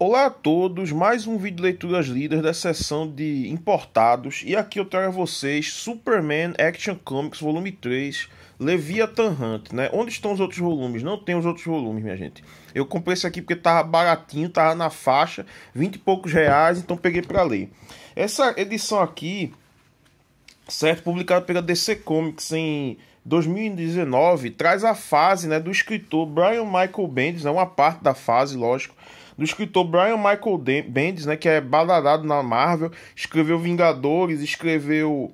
Olá a todos, mais um vídeo de leituras lidas da seção de importados e aqui eu trago a vocês Superman Action Comics volume 3 Leviathan Hunt, né? Onde estão os outros volumes? Não tem os outros volumes, minha gente. Eu comprei esse aqui porque tava baratinho, tava na faixa, 20 e poucos reais, então peguei para ler. Essa edição aqui, certo, publicada pela DC Comics em 2019, traz a fase, né, do escritor Brian Michael Bendis, né, uma parte da fase, lógico, do escritor Brian Michael Bendis, né, que é badalado na Marvel, escreveu Vingadores, escreveu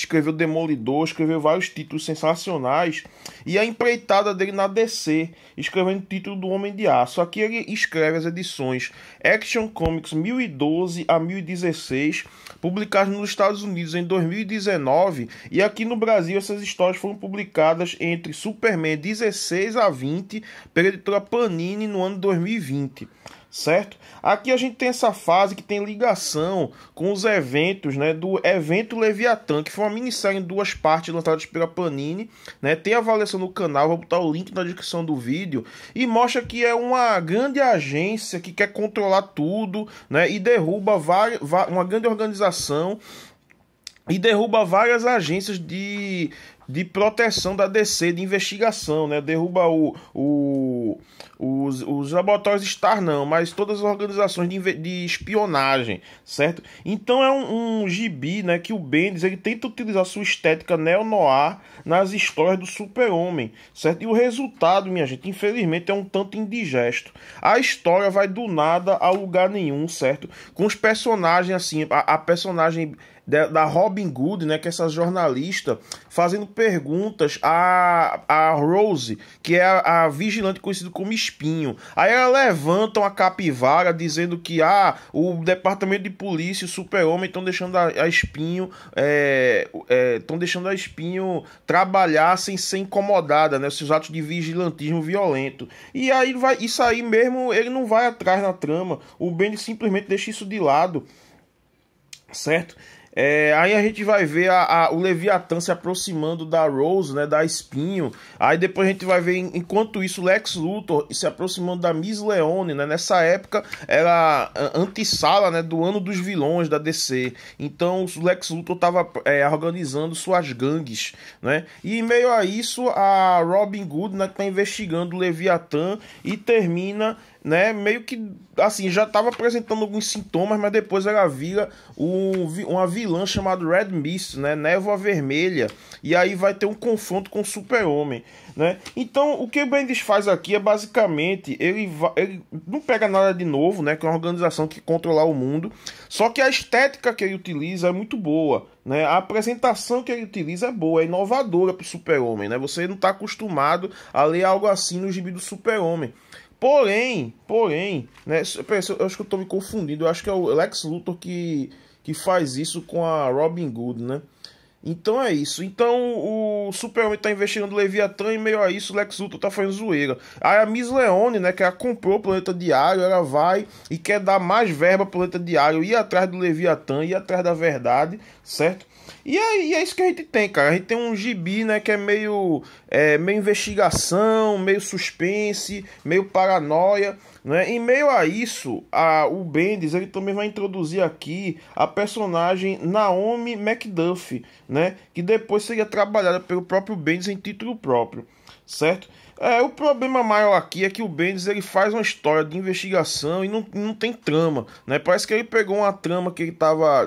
escreveu Demolidor, escreveu vários títulos sensacionais, e a empreitada dele na DC, escrevendo o título do Homem de Aço. Aqui ele escreve as edições Action Comics 1012 a 1016, publicadas nos Estados Unidos em 2019, e aqui no Brasil essas histórias foram publicadas entre Superman 16 a 20, pela editora Panini no ano 2020 certo? Aqui a gente tem essa fase que tem ligação com os eventos, né, do evento Leviatã, que foi uma minissérie em duas partes lançadas pela Panini, né? Tem avaliação no canal, vou botar o link na descrição do vídeo e mostra que é uma grande agência que quer controlar tudo, né, e derruba uma grande organização e derruba várias agências de, de proteção da DC, de investigação, né? Derruba o, o, os, os laboratórios Star, não, mas todas as organizações de, de espionagem, certo? Então é um, um gibi, né? Que o Bendis, ele tenta utilizar sua estética neo-noir nas histórias do super-homem, certo? E o resultado, minha gente, infelizmente é um tanto indigesto. A história vai do nada a lugar nenhum, certo? Com os personagens, assim, a, a personagem da Robin Good, né, que é essa jornalista, fazendo perguntas a, a Rose, que é a, a vigilante conhecida como Espinho. Aí ela levanta uma capivara dizendo que ah, o departamento de polícia e o super-homem estão deixando a, a Espinho estão é, é, deixando a Espinho trabalhar sem ser incomodada, né, esses atos de vigilantismo violento. E aí vai, isso aí mesmo ele não vai atrás na trama, o Ben simplesmente deixa isso de lado certo? É, aí a gente vai ver a, a, o Leviatã se aproximando da Rose, né, da Espinho. Aí depois a gente vai ver, enquanto isso, Lex Luthor se aproximando da Miss Leone, né? Nessa época era antessala né, do ano dos vilões da DC. Então o Lex Luthor estava é, organizando suas gangues, né? E em meio a isso, a Robin Good né, está investigando o Leviatã e termina né? Meio que assim, já estava apresentando alguns sintomas, mas depois ela vira um, uma vilã chamada Red Mist, né? Névoa Vermelha. E aí vai ter um confronto com o Super-Homem, né? Então, o que o Bendis faz aqui é basicamente ele, ele não pega nada de novo, né? Que é uma organização que controla o mundo, só que a estética que ele utiliza é muito boa. Né? A apresentação que ele utiliza é boa, é inovadora para o Super-Homem. Né? Você não está acostumado a ler algo assim no gibi do Super-Homem. Porém, porém, né? Eu acho que eu tô me confundindo. Eu acho que é o Lex Luthor que, que faz isso com a Robin Good, né? Então é isso. Então o Superman tá investigando o Leviatã e meio a isso o Lex Luthor tá fazendo zoeira. Aí a Miss Leone, né, que ela é comprou o Planeta Diário, ela vai e quer dar mais verba pro Planeta Diário, ir atrás do Leviatã, ir atrás da verdade, certo? E é, é, isso que a gente tem, cara. A gente tem um gibi, né, que é meio, é, meio investigação, meio suspense, meio paranoia. Né? Em meio a isso, a, o Bendis ele também vai introduzir aqui a personagem Naomi MacDuff, né? que depois seria trabalhada pelo próprio Bendis em título próprio, certo? É, o problema maior aqui é que o Bendis ele faz uma história de investigação e não, não tem trama, né? Parece que ele pegou uma trama que ele estava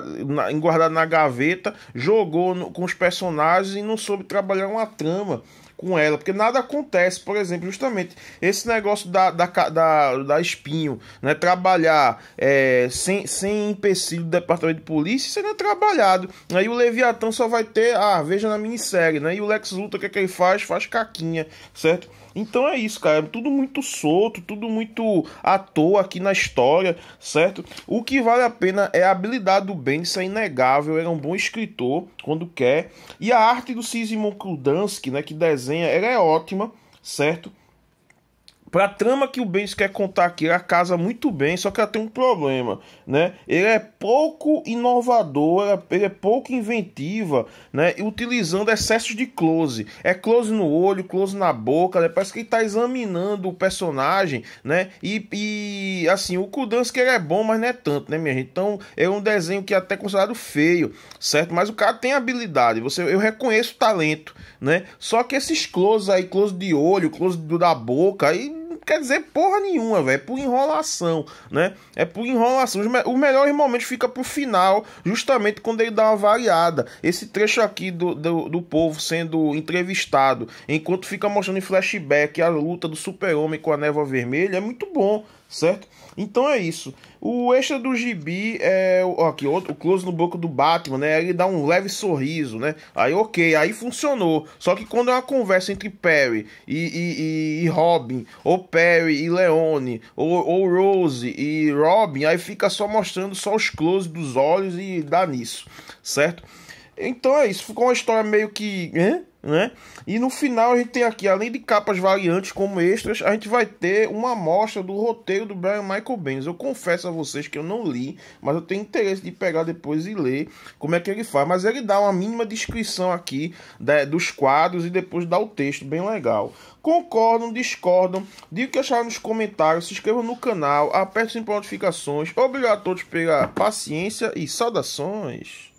guardada na gaveta, jogou no, com os personagens e não soube trabalhar uma trama, com ela, porque nada acontece, por exemplo, justamente esse negócio da, da, da, da espinho, né? Trabalhar é, sem, sem empecilho do departamento de polícia é, é trabalhado. Aí né, o Leviatã só vai ter, ah, veja na minissérie, né? E o Lex Luthor, o que, é que ele faz? Faz caquinha, certo? Então é isso, cara. Tudo muito solto, tudo muito à toa aqui na história, certo? O que vale a pena é a habilidade do Ben, isso é inegável. Ele é um bom escritor quando quer. E a arte do Sisimon Kudansky, né, que desenha, ela é ótima, certo? Pra trama que o Bendis quer contar aqui, ela casa muito bem, só que ela tem um problema, né? Ele é pouco inovador, ele é pouco inventiva, né? Utilizando excesso de close. É close no olho, close na boca, né? Parece que ele tá examinando o personagem, né? E, e assim, o Kudansky ele é bom, mas não é tanto, né, minha gente? Então, é um desenho que é até considerado feio, certo? Mas o cara tem habilidade, você, eu reconheço o talento, né? Só que esses close aí, close de olho, close da boca, aí quer dizer porra nenhuma, velho. É por enrolação, né? É por enrolação. Os melhores momentos fica pro final, justamente quando ele dá uma variada. Esse trecho aqui do, do, do povo sendo entrevistado, enquanto fica mostrando em flashback a luta do super-homem com a névoa vermelha, é muito bom certo? Então é isso. O extra do gibi é. Ó, aqui, outro, o close no boco do Batman, né? Ele dá um leve sorriso, né? Aí, ok, aí funcionou. Só que quando é uma conversa entre Perry e, e, e, e Robin, ou Perry e Leone, ou, ou Rose e Robin, aí fica só mostrando só os close dos olhos e dá nisso, certo? Então é isso. Ficou uma história meio que. Hein? né? E no final a gente tem aqui, além de capas variantes como extras, a gente vai ter uma amostra do roteiro do Brian Michael Bendis. Eu confesso a vocês que eu não li, mas eu tenho interesse de pegar depois e ler como é que ele faz. Mas ele dá uma mínima descrição aqui da, dos quadros e depois dá o texto, bem legal. Concordam, discordam, Digo o que acharam nos comentários, se inscrevam no canal, aperte as notificações. Obrigado a todos pela paciência e saudações.